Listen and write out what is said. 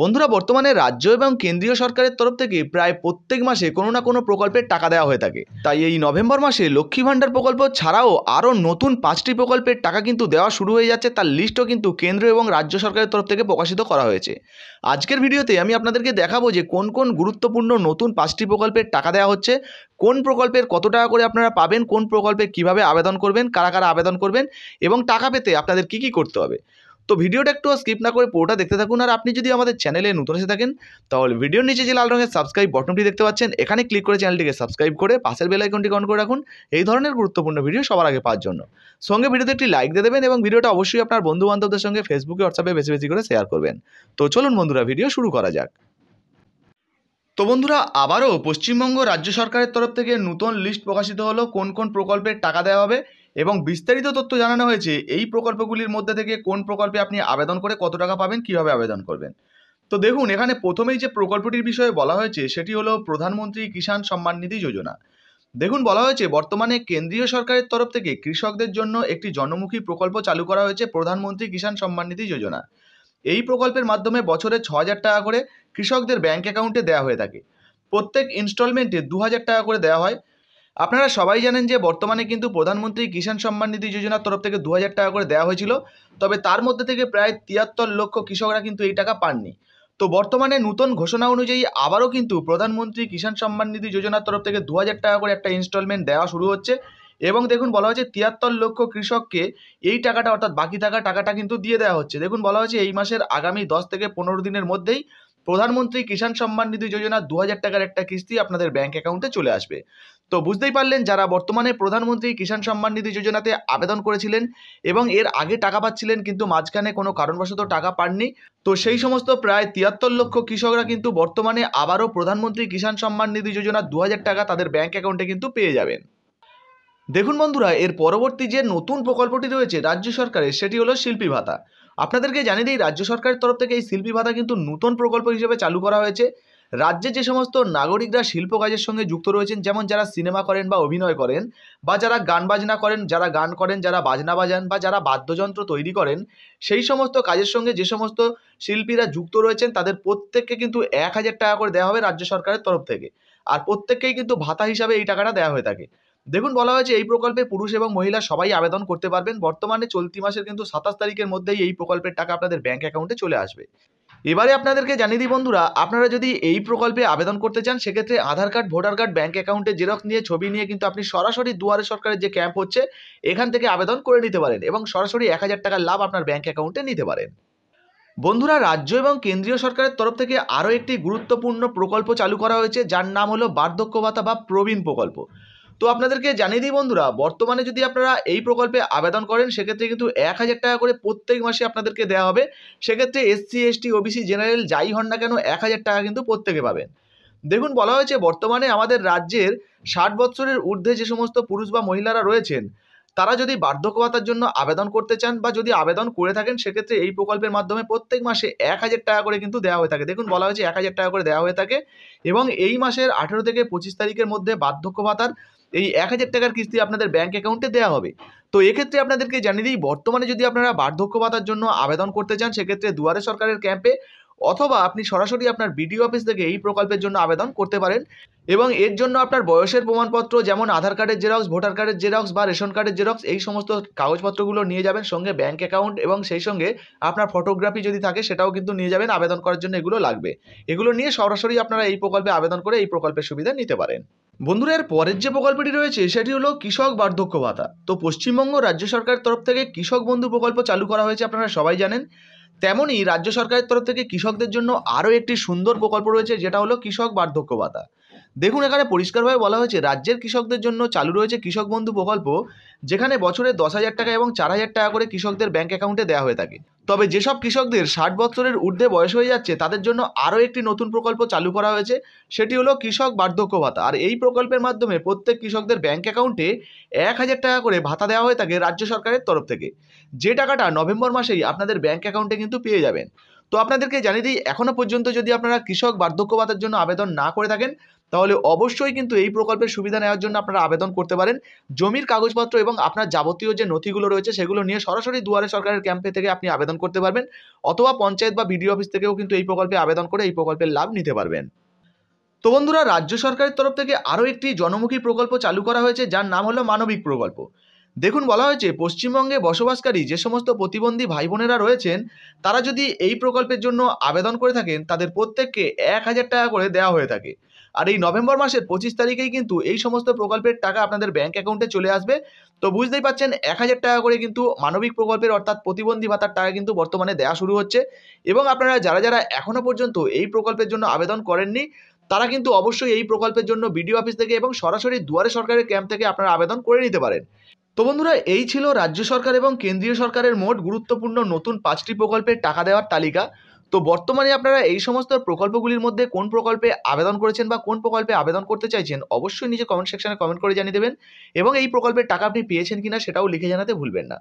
বন্ধুরা বর্তমানে রাজ্য এবং কেন্দ্রীয় সরকারের তরফ থেকে প্রায় প্রত্যেক মাসে কোনো না কোনো প্রকল্পের টাকা দেওয়া হয়ে থাকে তাই এই নভেম্বর মাসে লক্ষ্মী ভাণ্ডার প্রকল্প ছাড়াও আরও নতুন পাঁচটি প্রকল্পের টাকা কিন্তু দেওয়া শুরু হয়ে যাচ্ছে তার লিস্টও কিন্তু কেন্দ্র এবং রাজ্য সরকারের তরফ থেকে প্রকাশিত করা হয়েছে আজকের ভিডিওতে আমি আপনাদেরকে দেখাবো যে কোন কোন গুরুত্বপূর্ণ নতুন পাঁচটি প্রকল্পের টাকা দেওয়া হচ্ছে কোন প্রকল্পের কত টাকা করে আপনারা পাবেন কোন প্রকল্পে কিভাবে আবেদন করবেন কারা কারা আবেদন করবেন এবং টাকা পেতে আপনাদের কি কি করতে হবে তো ভিডিওটা একটু স্কিপ না করে পুরোটা দেখতে থাকুন আর আপনি যদি আমাদের চ্যানেলে নতুন এসে থাকেন তাহলে ভিডিওর নিচে যে লাল রঙের সাবস্ক্রাইব বটনটি দেখতে পাচ্ছেন এখানে ক্লিক করে চ্যানেলটিকে সাবস্ক্রাইব করে পাশের বেল আইকনটি অন করে রাখুন এই ধরনের গুরুত্বপূর্ণ ভিডিও সবার আগে পাওয়ার জন্য সঙ্গে ভিডিওতে একটি লাইক দিয়ে দেবেন এবং ভিডিওটা অবশ্যই আপনার বন্ধু বান্ধবদের সঙ্গে ফেসবুকে হোয়াটসঅ্যাপে বেশি বেশি করে শেয়ার করবেন তো চলুন বন্ধুরা ভিডিও শুরু করা যাক তো বন্ধুরা আবারও পশ্চিমবঙ্গ রাজ্য সরকারের তরফ থেকে নতুন লিস্ট প্রকাশিত হলো কোন কোন প্রকল্পের টাকা দেওয়া হবে এবং বিস্তারিত তথ্য জানানো হয়েছে এই প্রকল্পগুলির মধ্যে থেকে কোন প্রকল্পে আপনি আবেদন করে কত টাকা পাবেন কিভাবে আবেদন করবেন তো দেখুন এখানে প্রথমেই যে প্রকল্পটির বিষয়ে বলা হয়েছে সেটি হলো প্রধানমন্ত্রী কিষাণ সম্মান নিধি যোজনা দেখুন বলা হয়েছে বর্তমানে কেন্দ্রীয় সরকারের তরফ থেকে কৃষকদের জন্য একটি জনমুখী প্রকল্প চালু করা হয়েছে প্রধানমন্ত্রী কিষাণ সম্মান নিধি যোজনা এই প্রকল্পের মাধ্যমে বছরে ছ হাজার টাকা করে কৃষকদের ব্যাংক অ্যাকাউন্টে দেওয়া হয়ে থাকে প্রত্যেক ইনস্টলমেন্টে দু হাজার টাকা করে দেওয়া হয় আপনারা সবাই জানেন যে বর্তমানে কিন্তু প্রধানমন্ত্রী কিষাণ সম্মান নিধি যোজনার তরফ থেকে দু টাকা করে দেওয়া হয়েছিল তবে তার মধ্যে থেকে প্রায় তিয়াত্তর লক্ষ কৃষকরা কিন্তু এই টাকা পাননি তো বর্তমানে নতুন ঘোষণা অনুযায়ী আবারও কিন্তু প্রধানমন্ত্রী কিষাণ সম্মান নিধি যোজনার তরফ থেকে দু টাকা করে একটা ইনস্টলমেন্ট দেওয়া শুরু হচ্ছে এবং দেখুন বলা হয়েছে তিয়াত্তর লক্ষ কৃষককে এই টাকাটা অর্থাৎ বাকি থাকা টাকাটা কিন্তু দিয়ে দেওয়া হচ্ছে দেখুন বলা হয়েছে এই মাসের আগামী দশ থেকে পনেরো দিনের মধ্যেই প্রধানমন্ত্রী কিষাণ সম্মান নিধি যোজনা দু টাকার একটা কিস্তি আপনাদের ব্যাংক অ্যাকাউন্টে চলে আসবে তো বুঝতেই পারলেন যারা বর্তমানে প্রধানমন্ত্রী কিষাণ সম্মান নিধি যোজনাতে আবেদন করেছিলেন এবং এর আগে টাকা পাচ্ছিলেন কিন্তু মাঝখানে কোনো কারণবশত টাকা পাননি তো সেই সমস্ত প্রায় তিয়াত্তর লক্ষ কৃষকরা কিন্তু বর্তমানে আবারও প্রধানমন্ত্রী কিষাণ সম্মান নিধি যোজনা দু টাকা তাদের ব্যাংক অ্যাকাউন্টে কিন্তু পেয়ে যাবেন দেখুন বন্ধুরা এর পরবর্তী যে নতুন প্রকল্পটি রয়েছে রাজ্য সরকারের সেটি হলো শিল্পী ভাতা আপনাদেরকে জানিয়ে দিই রাজ্য সরকারের তরফ থেকে এই শিল্পী ভাতা কিন্তু নতুন প্রকল্প হিসেবে চালু করা হয়েছে রাজ্যে যে সমস্ত নাগরিকরা শিল্প কাজের সঙ্গে যুক্ত রয়েছেন যেমন যারা সিনেমা করেন বা অভিনয় করেন বা যারা গান বাজনা করেন যারা গান করেন যারা বাজনা বাজান বা যারা বাদ্যযন্ত্র তৈরি করেন সেই সমস্ত কাজের সঙ্গে যে সমস্ত শিল্পীরা যুক্ত রয়েছেন তাদের প্রত্যেককে কিন্তু এক হাজার টাকা করে দেওয়া হবে রাজ্য সরকারের তরফ থেকে আর প্রত্যেককেই কিন্তু ভাতা হিসাবে এই টাকাটা দেওয়া হয়ে থাকে দেখুন বলা হয়েছে এই প্রকল্পে পুরুষ এবং মহিলা সবাই আবেদন করতে পারবেন বর্তমানে চলতি মাসের কিন্তু সাতাশ তারিখের মধ্যেই এই প্রকল্পের টাকা আপনাদের ব্যাঙ্ক অ্যাকাউন্টে চলে আসবে এবারে আপনাদেরকে জানিয়ে দিই বন্ধুরা আপনারা যদি এই প্রকল্পে আবেদন করতে চান সেক্ষেত্রে Aadhaar card voter card bank অ্যাকাউন্টে জেরক্স নিয়ে ছবি নিয়ে কিন্তু আপনি সরাসরি দুয়ারে সরকারের যে ক্যাম্প হচ্ছে এখান থেকে আবেদন করে নিতে পারেন এবং সরাসরি এক হাজার টাকার লাভ আপনার ব্যাঙ্ক অ্যাকাউন্টে নিতে পারেন বন্ধুরা রাজ্য এবং কেন্দ্রীয় সরকারের তরফ থেকে আরও একটি গুরুত্বপূর্ণ প্রকল্প চালু করা হয়েছে যার নাম হলো বার্ধক্য ভাতা বা প্রবীণ প্রকল্প তো আপনাদেরকে জানিয়ে দিই বন্ধুরা বর্তমানে যদি আপনারা এই প্রকল্পে আবেদন করেন সেক্ষেত্রে কিন্তু এক হাজার টাকা করে প্রত্যেক মাসে আপনাদেরকে দেওয়া হবে সেক্ষেত্রে এসসি এসটি ওবিসি জেনারেল যাই হন না কেন এক হাজার টাকা কিন্তু প্রত্যেকে পাবেন দেখুন বলা হয়েছে বর্তমানে আমাদের রাজ্যের ষাট বছরের ঊর্ধ্বে যে সমস্ত পুরুষ বা মহিলারা রয়েছেন তারা যদি বার্ধক্যতার জন্য আবেদন করতে চান বা যদি আবেদন করে থাকেন সেক্ষেত্রে এই প্রকল্পের মাধ্যমে প্রত্যেক মাসে এক হাজার টাকা করে কিন্তু দেওয়া হয়ে থাকে দেখুন বলা হয়েছে এক হাজার টাকা করে দেওয়া হয়ে থাকে এবং এই মাসের আঠেরো থেকে পঁচিশ তারিখের মধ্যে বার্ধক্য ভাতার এই এক হাজার টাকার কিস্তি আপনাদের ব্যাঙ্ক অ্যাকাউন্টে দেওয়া হবে তো এক্ষেত্রে আপনাদেরকে জানিয়ে দিই বর্তমানে যদি আপনারা বার্ধক্য ভাতার জন্য আবেদন করতে চান সেক্ষেত্রে দুয়ারে সরকারের ক্যাম্পে অথবা আপনি সরাসরি আপনার বিডিও অফিস থেকে এই প্রকল্পের জন্য আবেদন করতে পারেন এবং এর জন্য আপনার বয়সের প্রমাণপত্র যেমন আধার কার্ডের জেরক্স ভোটার কার্ডের জেরক্স বা রেশন কার্ডের জেরক্স এই সমস্ত কাগজপত্রগুলো নিয়ে যাবেন সঙ্গে ব্যাঙ্ক অ্যাকাউন্ট এবং সেই সঙ্গে আপনার ফটোগ্রাফি যদি থাকে সেটাও কিন্তু নিয়ে যাবেন আবেদন করার জন্য এগুলো লাগবে এগুলো নিয়ে সরাসরি আপনারা এই প্রকল্পে আবেদন করে এই প্রকল্পের সুবিধা নিতে পারেন বন্ধুরা এর পরের যে প্রকল্পটি রয়েছে সেটি হলো কৃষক বার্ধক্য ভাতা তো পশ্চিমবঙ্গ রাজ্য সরকারের তরফ থেকে কৃষক বন্ধু প্রকল্প চালু করা হয়েছে আপনারা সবাই জানেন তেমনই রাজ্য সরকারের তরফ থেকে কৃষকদের জন্য আরও একটি সুন্দর প্রকল্প রয়েছে যেটা হলো কৃষক বার্ধক্য ভাতা দেখুন এখানে পরিষ্কারভাবে বলা হয়েছে রাজ্যের কৃষকদের জন্য চালু রয়েছে কৃষক বন্ধু প্রকল্প যেখানে বছরে দশ হাজার টাকা এবং চার হাজার টাকা করে কৃষকদের ব্যাংক অ্যাকাউন্টে দেওয়া হয়ে থাকে তবে যেসব কৃষকদের ষাট বছরের ঊর্ধ্বে বয়স হয়ে যাচ্ছে তাদের জন্য আরও একটি নতুন প্রকল্প চালু করা হয়েছে সেটি হলো কৃষক বার্ধক্য ভাতা আর এই প্রকল্পের মাধ্যমে প্রত্যেক কৃষকদের ব্যাংক অ্যাকাউন্টে এক হাজার টাকা করে ভাতা দেওয়া হয়ে থাকে রাজ্য সরকারের তরফ থেকে যে টাকাটা নভেম্বর মাসেই আপনাদের ব্যাংক অ্যাকাউন্টে কিন্তু পেয়ে যাবেন তো আপনাদেরকে জানিয়ে দিই এখনও পর্যন্ত যদি আপনারা কৃষক বার্ধক্য ভাতার জন্য আবেদন না করে থাকেন তাহলে অবশ্যই কিন্তু এই প্রকল্পের সুবিধা নেওয়ার জন্য আপনারা আবেদন করতে পারেন জমির কাগজপত্র এবং আপনার যাবতীয় যে নথিগুলো রয়েছে সেগুলো নিয়ে সরাসরি দুয়ারে সরকারের ক্যাম্পে থেকে আপনি আবেদন করতে পারবেন অথবা পঞ্চায়েত বা বিডিও অফিস থেকেও কিন্তু এই প্রকল্পে আবেদন করে এই প্রকল্পের লাভ নিতে পারবেন তো বন্ধুরা রাজ্য সরকারের তরফ থেকে আরও একটি জনমুখী প্রকল্প চালু করা হয়েছে যার নাম হলো মানবিক প্রকল্প দেখুন বলা হয়েছে পশ্চিমবঙ্গে বসবাসকারী যে সমস্ত প্রতিবন্ধী ভাই বোনেরা রয়েছেন তারা যদি এই প্রকল্পের জন্য আবেদন করে থাকেন তাদের প্রত্যেককে এক হাজার টাকা করে দেওয়া হয়ে থাকে আর এই নভেম্বর মাসের পঁচিশ তারিখেই কিন্তু এই সমস্ত প্রকল্পের টাকা আপনাদের ব্যাঙ্ক অ্যাকাউন্টে চলে আসবে তো বুঝতেই পাচ্ছেন এক হাজার টাকা করে কিন্তু মানবিক প্রকল্পের অর্থাৎ প্রতিবন্ধী ভাতার টাকা কিন্তু বর্তমানে দেওয়া শুরু হচ্ছে এবং আপনারা যারা যারা এখনও পর্যন্ত এই প্রকল্পের জন্য আবেদন করেননি তারা কিন্তু অবশ্যই এই প্রকল্পের জন্য বিডিও অফিস থেকে এবং সরাসরি দুয়ারে সরকারের ক্যাম্প থেকে আপনারা আবেদন করে নিতে পারেন তো বন্ধুরা এই ছিল রাজ্য সরকার এবং কেন্দ্রীয় সরকারের মোট গুরুত্বপূর্ণ নতুন পাঁচটি প্রকল্পের টাকা দেওয়ার তালিকা তো বর্তমানে আপনারা এই সমস্ত প্রকল্পগুলির মধ্যে কোন প্রকল্পে আবেদন করেছেন বা কোন প্রকল্পে আবেদন করতে চাইছেন অবশ্যই নিজে কমেন্ট সেকশনে কমেন্ট করে জানিয়ে দেবেন এবং এই প্রকল্পের টাকা আপনি পেয়েছেন কিনা সেটাও লিখে জানাতে ভুলবেন না